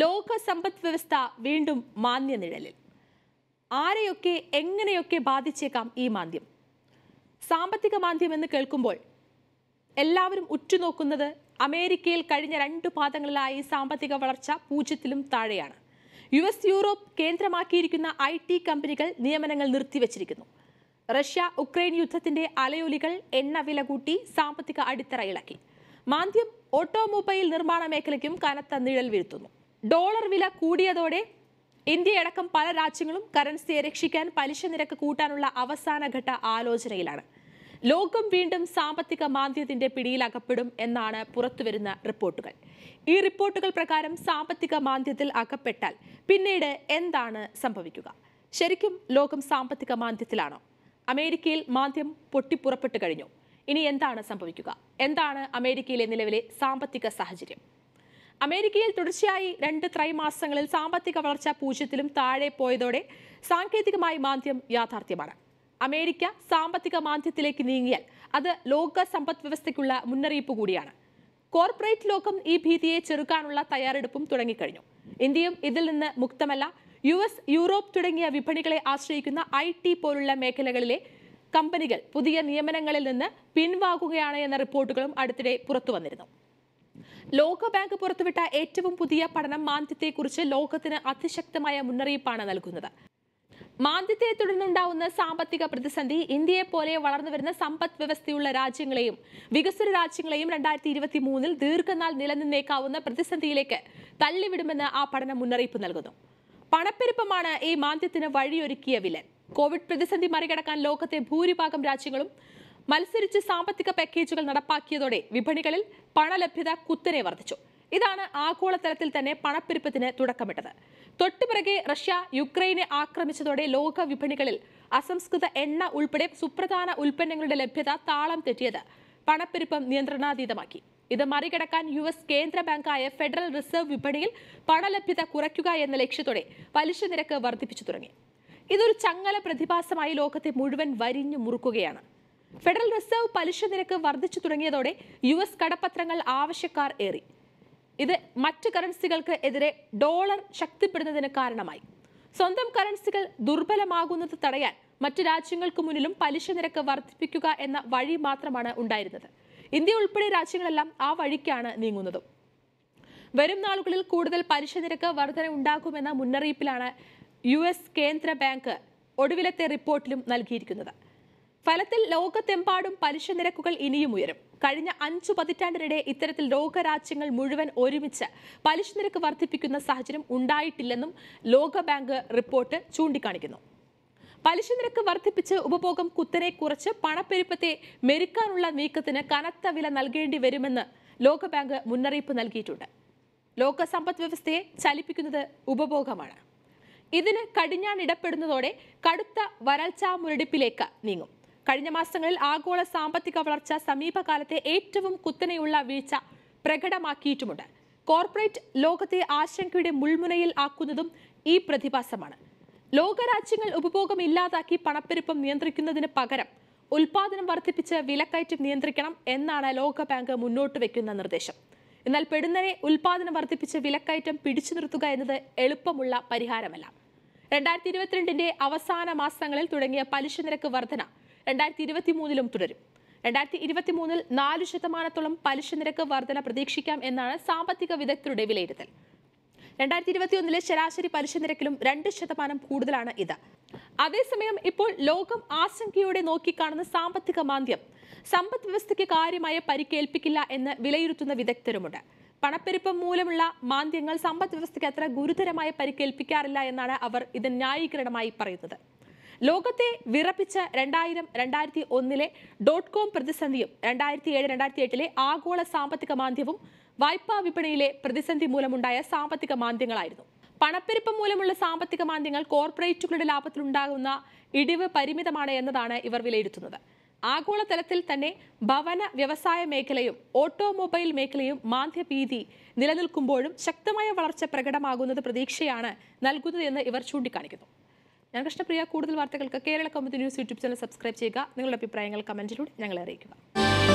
ലോക സമ്പദ് വ്യവസ്ഥ വീണ്ടും മാന്യനിഴലിൽ ആരെയൊക്കെ എങ്ങനെയൊക്കെ ബാധിച്ചേക്കാം ഈ മാന്ദ്യം സാമ്പത്തിക മാന്ദ്യം എന്ന് കേൾക്കുമ്പോൾ എല്ലാവരും ഉറ്റുനോക്കുന്നത് അമേരിക്കയിൽ കഴിഞ്ഞ രണ്ട് പാദങ്ങളിലായി സാമ്പത്തിക വളർച്ച പൂജ്യത്തിലും താഴെയാണ് യു എസ് യൂറോപ്പ് കേന്ദ്രമാക്കിയിരിക്കുന്ന ഐ ടി കമ്പനികൾ നിയമനങ്ങൾ നിർത്തിവച്ചിരിക്കുന്നു റഷ്യ ഉക്രൈൻ യുദ്ധത്തിന്റെ അലയൊലികൾ എണ്ണ വില കൂട്ടി സാമ്പത്തിക അടിത്തറ ഇളക്കി മാന്ദ്യം ഓട്ടോമൊബൈൽ നിർമ്മാണ മേഖലയ്ക്കും കനത്ത നിഴൽ വീഴ്ത്തുന്നു ഡോളർ വില കൂടിയതോടെ ഇന്ത്യയടക്കം പല രാജ്യങ്ങളും കറൻസിയെ രക്ഷിക്കാൻ പലിശ നിരക്ക് കൂട്ടാനുള്ള അവസാനഘട്ട ആലോചനയിലാണ് ലോകം വീണ്ടും സാമ്പത്തിക മാന്ദ്യത്തിന്റെ പിടിയിലകപ്പെടും എന്നാണ് പുറത്തുവരുന്ന റിപ്പോർട്ടുകൾ ഈ റിപ്പോർട്ടുകൾ പ്രകാരം സാമ്പത്തിക മാന്ദ്യത്തിൽ അകപ്പെട്ടാൽ പിന്നീട് എന്താണ് സംഭവിക്കുക ശരിക്കും ലോകം സാമ്പത്തിക മാന്ദ്യത്തിലാണോ അമേരിക്കയിൽ മാന്ദ്യം പൊട്ടിപ്പുറപ്പെട്ടു കഴിഞ്ഞു ഇനി എന്താണ് സംഭവിക്കുക എന്താണ് അമേരിക്കയിലെ നിലവിലെ സാമ്പത്തിക സാഹചര്യം അമേരിക്കയിൽ തുടർച്ചയായി രണ്ട് ത്രൈമാസങ്ങളിൽ സാമ്പത്തിക വളർച്ച പൂജ്യത്തിലും താഴെ പോയതോടെ സാങ്കേതികമായി മാന്ദ്യം യാഥാർത്ഥ്യമാണ് അമേരിക്ക സാമ്പത്തിക മാന്ദ്യത്തിലേക്ക് നീങ്ങിയാൽ അത് ലോക സമ്പദ് വ്യവസ്ഥയ്ക്കുള്ള മുന്നറിയിപ്പ് കൂടിയാണ് കോർപ്പറേറ്റ് ലോകം ഈ ഭീതിയെ ചെറുക്കാനുള്ള തയ്യാറെടുപ്പും തുടങ്ങിക്കഴിഞ്ഞു ഇന്ത്യയും ഇതിൽ നിന്ന് മുക്തമല്ല യു എസ് യൂറോപ്പ് തുടങ്ങിയ വിപണികളെ ആശ്രയിക്കുന്ന ഐ ടി പോലുള്ള മേഖലകളിലെ കമ്പനികൾ പുതിയ നിയമനങ്ങളിൽ നിന്ന് പിൻവാങ്ങുകയാണ് എന്ന റിപ്പോർട്ടുകളും അടുത്തിടെ പുറത്തു വന്നിരുന്നു ലോകബാങ്ക് പുറത്തുവിട്ട ഏറ്റവും പുതിയ പഠനം മാന്ദ്യത്തെക്കുറിച്ച് ലോകത്തിന് അതിശക്തമായ മുന്നറിയിപ്പാണ് നൽകുന്നത് മാന്ദ്യത്തെ തുടർന്നുണ്ടാവുന്ന സാമ്പത്തിക പ്രതിസന്ധി ഇന്ത്യയെ പോലെ വളർന്നുവരുന്ന സമ്പദ് വ്യവസ്ഥയുള്ള രാജ്യങ്ങളെയും വികസ്വര രാജ്യങ്ങളെയും രണ്ടായിരത്തി ഇരുപത്തി മൂന്നിൽ ദീർഘനാൾ നിലനിന്നേക്കാവുന്ന പ്രതിസന്ധിയിലേക്ക് തള്ളിവിടുമെന്ന് ആ പഠനം മുന്നറിയിപ്പ് നൽകുന്നു പണപ്പെരുപ്പമാണ് ഈ മാന്ദ്യത്തിന് വഴിയൊരുക്കിയ വില കോവിഡ് പ്രതിസന്ധി മറികടക്കാൻ ലോകത്തെ ഭൂരിഭാഗം രാജ്യങ്ങളും മത്സരിച്ച് സാമ്പത്തിക പാക്കേജുകൾ നടപ്പാക്കിയതോടെ വിപണികളിൽ പണലഭ്യത കുത്തനെ വർദ്ധിച്ചു ഇതാണ് ആഗോളതലത്തിൽ തന്നെ പണപ്പെരുപ്പത്തിന് തുടക്കമിട്ടത് തൊട്ടുപിറകെ റഷ്യ യുക്രൈനെ ആക്രമിച്ചതോടെ ലോക വിപണികളിൽ അസംസ്കൃത എണ്ണ ഉൾപ്പെടെ സുപ്രധാന ഉൽപ്പന്നങ്ങളുടെ ലഭ്യത താളം തെറ്റിയത് പണപ്പെരുപ്പം നിയന്ത്രണാതീതമാക്കി ഇത് മറികടക്കാൻ യു എസ് കേന്ദ്ര ബാങ്കായ ഫെഡറൽ റിസർവ് വിപണിയിൽ പണലഭ്യത കുറയ്ക്കുക എന്ന ലക്ഷ്യത്തോടെ പലിശ നിരക്ക് വർദ്ധിപ്പിച്ചു തുടങ്ങി ഇതൊരു ചങ്ങല പ്രതിഭാസമായി ലോകത്തെ മുഴുവൻ വരിഞ്ഞു മുറുക്കുകയാണ് ഫെഡറൽ റിസർവ് പലിശ നിരക്ക് വർദ്ധിച്ചു തുടങ്ങിയതോടെ യു എസ് കടപ്പത്രങ്ങൾ ആവശ്യക്കാർ ഏറി ഇത് മറ്റ് കറൻസികൾക്ക് എതിരെ ഡോളർ ശക്തിപ്പെടുന്നതിന് കാരണമായി സ്വന്തം കറൻസികൾ ദുർബലമാകുന്നത് തടയാൻ മറ്റ് രാജ്യങ്ങൾക്ക് മുന്നിലും പലിശ നിരക്ക് വർദ്ധിപ്പിക്കുക എന്ന വഴി മാത്രമാണ് ഉണ്ടായിരുന്നത് ഇന്ത്യ ഉൾപ്പെടെ രാജ്യങ്ങളെല്ലാം ആ വഴിക്കാണ് നീങ്ങുന്നതും വരും നാളുകളിൽ കൂടുതൽ പലിശ നിരക്ക് വർധന ഉണ്ടാകുമെന്ന മുന്നറിയിപ്പിലാണ് യു കേന്ദ്ര ബാങ്ക് ഒടുവിലത്തെ റിപ്പോർട്ടിലും നൽകിയിരിക്കുന്നത് ഫലത്തിൽ ലോകത്തെമ്പാടും പലിശ നിരക്കുകൾ ഇനിയും ഉയരും കഴിഞ്ഞ അഞ്ചു പതിറ്റാണ്ടിനിടെ ഇത്തരത്തിൽ ലോകരാജ്യങ്ങൾ മുഴുവൻ ഒരുമിച്ച് പലിശ നിരക്ക് വർദ്ധിപ്പിക്കുന്ന സാഹചര്യം ഉണ്ടായിട്ടില്ലെന്നും ലോകബാങ്ക് റിപ്പോർട്ട് ചൂണ്ടിക്കാണിക്കുന്നു പലിശ നിരക്ക് വർദ്ധിപ്പിച്ച് ഉപഭോഗം കുത്തനെ കുറച്ച് പണപ്പെരുപ്പത്തെ മെരുക്കാനുള്ള നീക്കത്തിന് കനത്ത വില നൽകേണ്ടി വരുമെന്ന് ലോകബാങ്ക് മുന്നറിയിപ്പ് നൽകിയിട്ടുണ്ട് ലോക സമ്പദ് വ്യവസ്ഥയെ ചലിപ്പിക്കുന്നത് ഉപഭോഗമാണ് ഇതിന് കടിഞ്ഞാണിടപ്പെടുന്നതോടെ കടുത്ത വരൾച്ചാ മുരടിപ്പിലേക്ക് നീങ്ങും കഴിഞ്ഞ മാസങ്ങളിൽ ആഗോള സാമ്പത്തിക വളർച്ച സമീപകാലത്തെ ഏറ്റവും കുത്തനെയുള്ള വീഴ്ച പ്രകടമാക്കിയിട്ടുമുണ്ട് കോർപ്പറേറ്റ് ലോകത്തെ ആശങ്കയുടെ മുൾമുനയിൽ ആക്കുന്നതും ഈ പ്രതിഭാസമാണ് ലോകരാജ്യങ്ങൾ ഉപഭോഗം ഇല്ലാതാക്കി പണപ്പെരുപ്പം നിയന്ത്രിക്കുന്നതിന് പകരം ഉൽപാദനം വർദ്ധിപ്പിച്ച് വിലക്കയറ്റം നിയന്ത്രിക്കണം എന്നാണ് ലോകബാങ്ക് മുന്നോട്ട് വയ്ക്കുന്ന നിർദ്ദേശം എന്നാൽ പെടുന്നനെ ഉൽപാദനം വർദ്ധിപ്പിച്ച് വിലക്കയറ്റം പിടിച്ചു നിർത്തുക എന്നത് എളുപ്പമുള്ള പരിഹാരമല്ല രണ്ടായിരത്തി ഇരുപത്തിരണ്ടിന്റെ അവസാന മാസങ്ങളിൽ തുടങ്ങിയ പലിശ നിരക്ക് വർധന രണ്ടായിരത്തി ഇരുപത്തി മൂന്നിലും തുടരും രണ്ടായിരത്തി ഇരുപത്തി മൂന്നിൽ നാല് ശതമാനത്തോളം പലിശ നിരക്ക് വർധന പ്രതീക്ഷിക്കാം എന്നാണ് സാമ്പത്തിക വിദഗ്ധരുടെ വിലയിരുത്തൽ രണ്ടായിരത്തി ഇരുപത്തിയൊന്നിലെ ശരാശരി പലിശ നിരക്കിലും രണ്ട് ശതമാനം കൂടുതലാണ് ഇത് അതേസമയം ഇപ്പോൾ ലോകം ആശങ്കയോടെ നോക്കിക്കാണുന്ന സാമ്പത്തിക മാന്ദ്യം സമ്പദ് വ്യവസ്ഥയ്ക്ക് കാര്യമായ പരിക്കേൽപ്പിക്കില്ല എന്ന് വിലയിരുത്തുന്ന വിദഗ്ധരുമുണ്ട് പണപ്പെരുപ്പം മൂലമുള്ള മാന്ദ്യങ്ങൾ സമ്പദ് വ്യവസ്ഥയ്ക്ക് അത്ര ഗുരുതരമായ പരിക്കേൽപ്പിക്കാറില്ല എന്നാണ് അവർ ഇത് ന്യായീകരണമായി പറയുന്നത് ലോകത്തെ വിറപ്പിച്ച രണ്ടായിരം രണ്ടായിരത്തി ഒന്നിലെ ഡോട്ട് കോം പ്രതിസന്ധിയും രണ്ടായിരത്തി ഏഴ് രണ്ടായിരത്തി എട്ടിലെ ആഗോള സാമ്പത്തിക മാന്ദ്യവും വായ്പാ വിപണിയിലെ പ്രതിസന്ധി മൂലമുണ്ടായ സാമ്പത്തിക മാന്ദ്യങ്ങളായിരുന്നു പണപ്പെരുപ്പം മൂലമുള്ള സാമ്പത്തിക മാന്ദ്യങ്ങൾ കോർപ്പറേറ്റുകളുടെ ലാഭത്തിലുണ്ടാകുന്ന ഇടിവ് പരിമിതമാണ് എന്നതാണ് ഇവർ വിലയിരുത്തുന്നത് ആഗോളതലത്തിൽ തന്നെ ഭവന വ്യവസായ മേഖലയും ഓട്ടോമൊബൈൽ മേഖലയും മാന്ദ്യഭീതി നിലനിൽക്കുമ്പോഴും ശക്തമായ വളർച്ച പ്രകടമാകുന്നത് പ്രതീക്ഷയാണ് നൽകുന്നതെന്ന് ഇവർ ചൂണ്ടിക്കാണിക്കുന്നു ഞാൻ കൃഷ്ണപ്രിയ കൂടുതൽ വാർത്തകൾക്ക് Kerala Kaumudi news YouTube channel subscribe ചെയ്യുക നിങ്ങളുടെ അഭിപ്രായങ്ങൾ കമൻറ്റിലൂടെ ഞങ്ങളെ അറിയിക്കുക